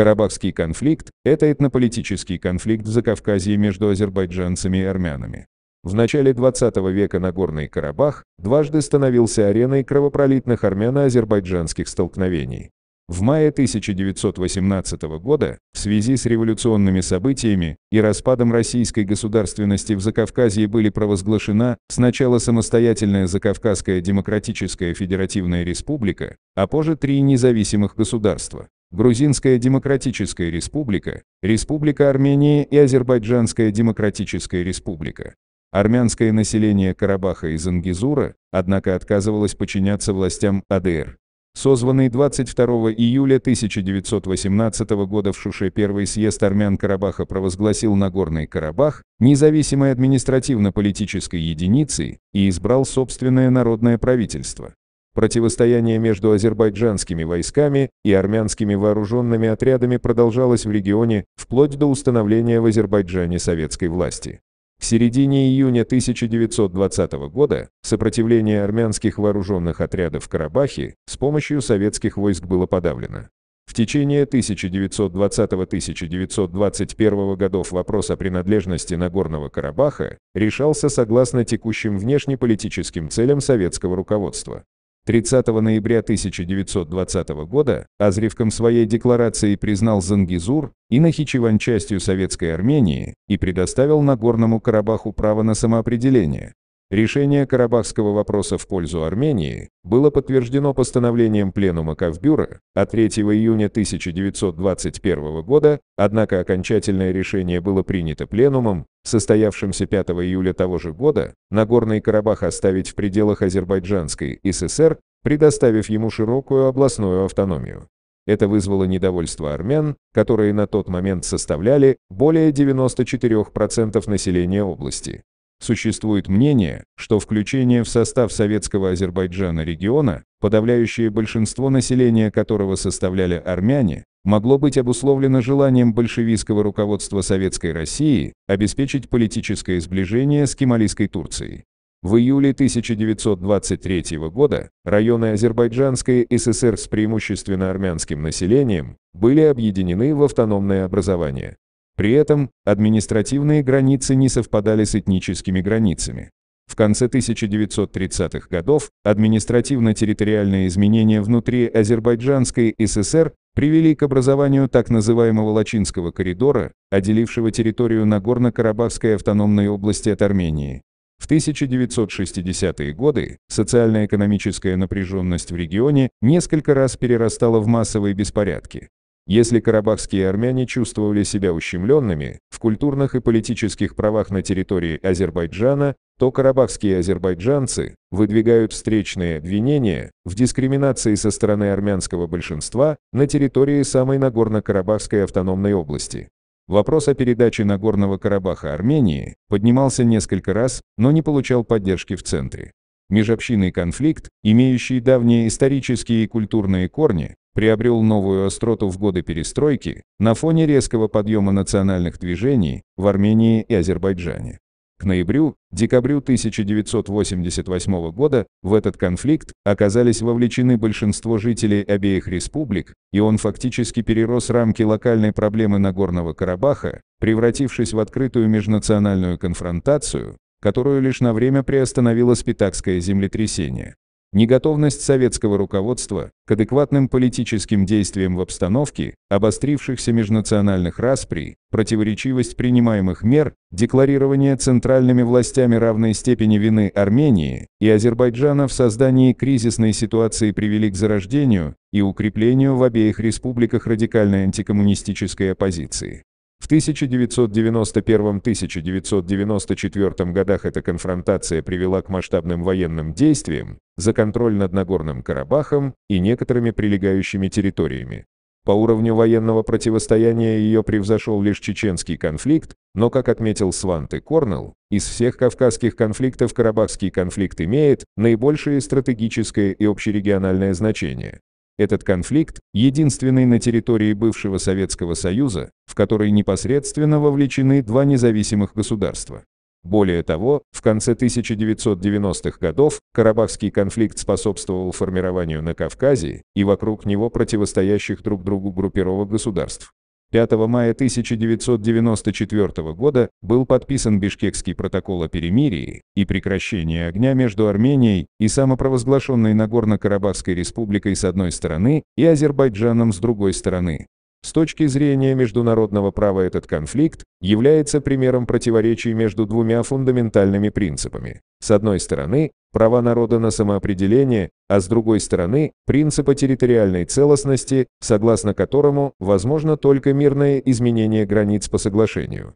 Карабахский конфликт – это этнополитический конфликт в Закавказье между азербайджанцами и армянами. В начале 20 века Нагорный Карабах дважды становился ареной кровопролитных армяно-азербайджанских столкновений. В мае 1918 года, в связи с революционными событиями и распадом российской государственности в Закавказье были провозглашена сначала самостоятельная Закавказская Демократическая Федеративная Республика, а позже три независимых государства Грузинская Демократическая Республика, Республика Армения и Азербайджанская Демократическая Республика. Армянское население Карабаха и Зангизура, однако отказывалось подчиняться властям АДР. Созванный 22 июля 1918 года в Шуше Первый съезд армян Карабаха провозгласил Нагорный Карабах независимой административно-политической единицей и избрал собственное народное правительство. Противостояние между азербайджанскими войсками и армянскими вооруженными отрядами продолжалось в регионе вплоть до установления в Азербайджане советской власти. В середине июня 1920 года сопротивление армянских вооруженных отрядов в Карабахе с помощью советских войск было подавлено. В течение 1920-1921 годов вопрос о принадлежности Нагорного Карабаха решался согласно текущим внешнеполитическим целям советского руководства. 30 ноября 1920 года Азревком своей декларации признал Зангизур и Нахичеван частью Советской Армении и предоставил Нагорному Карабаху право на самоопределение. Решение карабахского вопроса в пользу Армении было подтверждено постановлением Пленума Кавбюра от 3 июня 1921 года, однако окончательное решение было принято Пленумом, состоявшимся 5 июля того же года, на Горный Карабах оставить в пределах Азербайджанской ССР, предоставив ему широкую областную автономию. Это вызвало недовольство армян, которые на тот момент составляли более 94% населения области. Существует мнение, что включение в состав советского Азербайджана региона, подавляющее большинство населения которого составляли армяне, могло быть обусловлено желанием большевистского руководства Советской России обеспечить политическое сближение с Кемалийской Турцией. В июле 1923 года районы Азербайджанской ССР с преимущественно армянским населением были объединены в автономное образование. При этом, административные границы не совпадали с этническими границами. В конце 1930-х годов административно-территориальные изменения внутри Азербайджанской ССР привели к образованию так называемого Лачинского коридора, отделившего территорию Нагорно-Карабахской автономной области от Армении. В 1960-е годы социально-экономическая напряженность в регионе несколько раз перерастала в массовые беспорядки. Если карабахские армяне чувствовали себя ущемленными в культурных и политических правах на территории Азербайджана, то карабахские азербайджанцы выдвигают встречные обвинения в дискриминации со стороны армянского большинства на территории самой Нагорно-Карабахской автономной области. Вопрос о передаче Нагорного Карабаха Армении поднимался несколько раз, но не получал поддержки в центре. Межобщинный конфликт, имеющий давние исторические и культурные корни, приобрел новую остроту в годы перестройки на фоне резкого подъема национальных движений в Армении и Азербайджане. К ноябрю-декабрю 1988 года в этот конфликт оказались вовлечены большинство жителей обеих республик, и он фактически перерос рамки локальной проблемы Нагорного Карабаха, превратившись в открытую межнациональную конфронтацию, которую лишь на время приостановило спитакское землетрясение. Неготовность советского руководства к адекватным политическим действиям в обстановке обострившихся межнациональных распри, противоречивость принимаемых мер, декларирование центральными властями равной степени вины Армении и Азербайджана в создании кризисной ситуации привели к зарождению и укреплению в обеих республиках радикальной антикоммунистической оппозиции. В 1991-1994 годах эта конфронтация привела к масштабным военным действиям за контроль над Нагорным Карабахом и некоторыми прилегающими территориями. По уровню военного противостояния ее превзошел лишь чеченский конфликт, но, как отметил Сванте Корнелл, из всех кавказских конфликтов Карабахский конфликт имеет наибольшее стратегическое и общерегиональное значение. Этот конфликт, единственный на территории бывшего Советского Союза, в который непосредственно вовлечены два независимых государства. Более того, в конце 1990-х годов Карабахский конфликт способствовал формированию на Кавказе и вокруг него противостоящих друг другу группировок государств. 5 мая 1994 года был подписан Бишкекский протокол о перемирии и прекращении огня между Арменией и самопровозглашенной Нагорно-Карабахской республикой с одной стороны и Азербайджаном с другой стороны. С точки зрения международного права этот конфликт является примером противоречий между двумя фундаментальными принципами. С одной стороны, права народа на самоопределение, а с другой стороны, принципа территориальной целостности, согласно которому возможно только мирное изменение границ по соглашению.